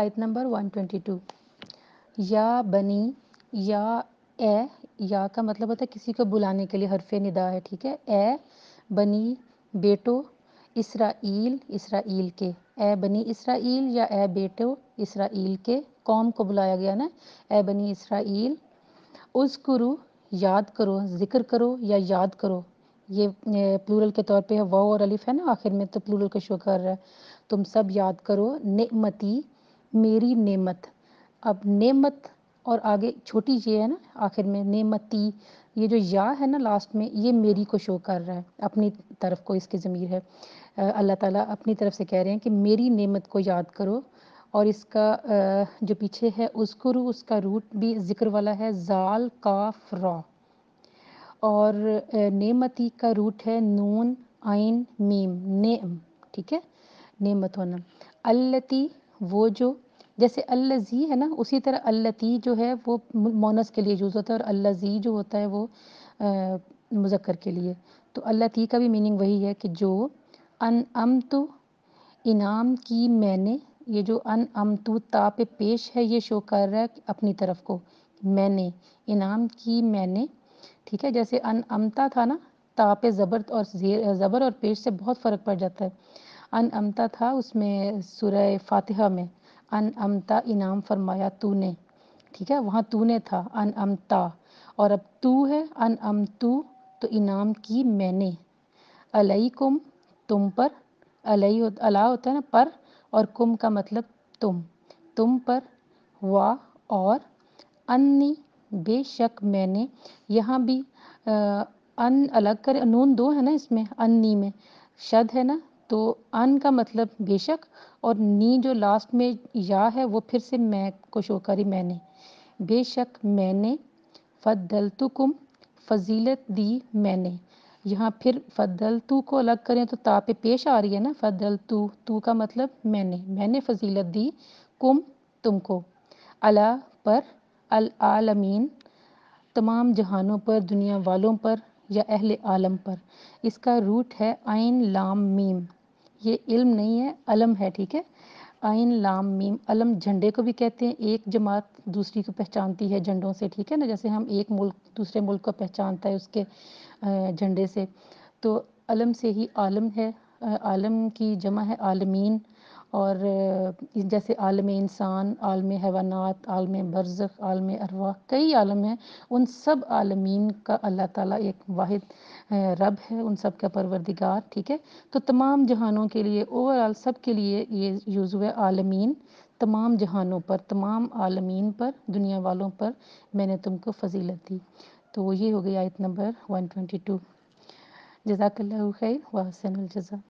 आयत नंबर 122 या बनी या ए या का मतलब होता है किसी को बुलाने के लिए हरफ निदा है ठीक है ए बनी बेटो इसराइल इसराइल के ए बनी इसराइल या ए बेटो इसराइल के कौम को बुलाया गया ना ए बनी इसराइल उस गुरु याद करो जिक्र करो या याद करो ये प्लूरल के तौर पे है वाह और अलिफ है ना आखिर में तो प्लूरल का शो कर रहा है तुम सब याद करो नेमती मेरी नेमत अब नेमत और आगे छोटी ये है ना आखिर में नेमती ये जो या है ना लास्ट में ये मेरी को शो कर रहा है अपनी तरफ को इसकी ज़मीर है अल्लाह ताला अपनी तरफ से कह रहे हैं कि मेरी नेमत को याद करो और इसका जो पीछे है उसको रू उसका रूट भी जिक्र वाला है जाल काफ रॉ और नेमती का रूट है नून आइन मीम नेम ठीक है नेमत होना अल्लती वो जो जैसे अल्लजी है ना उसी तरह अल्लती जो है वो मोनस के लिए यूज़ होता है और अल्लजी जो होता है वो मुजक्कर के लिए तो अल्लती का भी मीनिंग वही है कि जो अन अम तो इनाम की मैंने ये जो अन अम तो ता पे पेश है ये शो कर रहा है अपनी तरफ को मैंने इनाम की मैंने ठीक है जैसे अन अमता था ना ता पे ज़बर और ज़बर और पेश से बहुत फ़र्क पड़ जाता है अन अमता था उसमें सुरह फातिहा में अन अमता इनाम फरमाया तूने ठीक है वहाँ तूने था अन अमता और अब तू है अन अम तू तो इनाम की मैंने अलई कुम तुम पर अलई अला होता है ना पर और कुम का मतलब तुम तुम पर वा और अन्य बेशक मैंने यहाँ भी आ, अन अलग कर नून दो है ना इसमें अन्नी में शद है ना तो अन का मतलब बेशक और नी जो लास्ट में या है वो फिर से मैं को शो करी मैंने बेशक मैंने फदल तुकुम फजीलत दी मैंने यहाँ फिर फदल फदलतू को अलग करें तो ता पे पेश आ रही है ना फदलतू तू का मतलब मैंने मैंने फजीलत दी कुम तुमको अला पर अल आलमीन तमाम जहानों पर दुनिया वालों पर या अहले आलम पर इसका रूट है आइन लाम मीम ये इल्म नहीं है अलम है ठीक है आइन लाम मीम अलम झंडे को भी कहते हैं एक जमात दूसरी को पहचानती है झंडों से ठीक है ना जैसे हम एक मुल्क दूसरे मुल्क को पहचानता है उसके झंडे से तो अलम से ही आलम है आलम की जमा है आलमीन और जैसे आलम इंसान आलम हैवानात आलम बरज़ आलम अरवा कई आलम हैं उन सब आलमीन का अल्लाह ताला एक वाहिद रब है उन सब का परवरदिगार ठीक है तो तमाम जहानों के लिए ओवरऑल सब के लिए ये यूज़ हुआ आलमीन तमाम जहानों पर तमाम आलमीन पर दुनिया वालों पर मैंने तुमको फजीलत दी तो ये हो गई आयत नंबर टू जजाकल्ला खैर वासन जजा